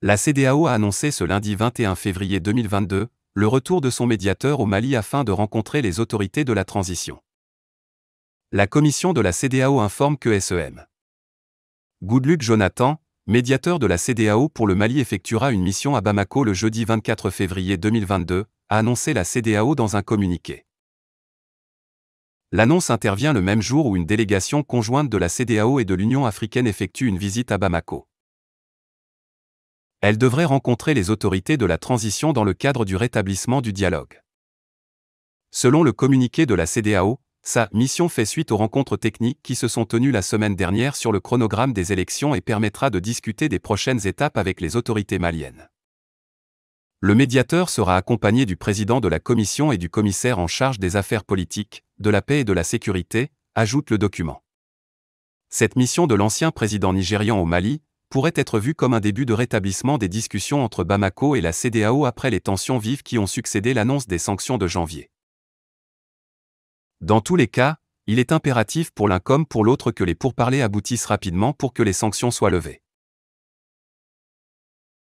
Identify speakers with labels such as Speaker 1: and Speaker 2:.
Speaker 1: La CDAO a annoncé ce lundi 21 février 2022 le retour de son médiateur au Mali afin de rencontrer les autorités de la transition. La commission de la CDAO informe que SEM. Goodluck Jonathan, médiateur de la CDAO pour le Mali effectuera une mission à Bamako le jeudi 24 février 2022, a annoncé la CDAO dans un communiqué. L'annonce intervient le même jour où une délégation conjointe de la CDAO et de l'Union africaine effectue une visite à Bamako elle devrait rencontrer les autorités de la transition dans le cadre du rétablissement du dialogue. Selon le communiqué de la CDAO, sa mission fait suite aux rencontres techniques qui se sont tenues la semaine dernière sur le chronogramme des élections et permettra de discuter des prochaines étapes avec les autorités maliennes. Le médiateur sera accompagné du président de la commission et du commissaire en charge des affaires politiques, de la paix et de la sécurité, ajoute le document. Cette mission de l'ancien président nigérian au Mali, pourrait être vu comme un début de rétablissement des discussions entre Bamako et la CDAO après les tensions vives qui ont succédé l'annonce des sanctions de janvier. Dans tous les cas, il est impératif pour l'un comme pour l'autre que les pourparlers aboutissent rapidement pour que les sanctions soient levées.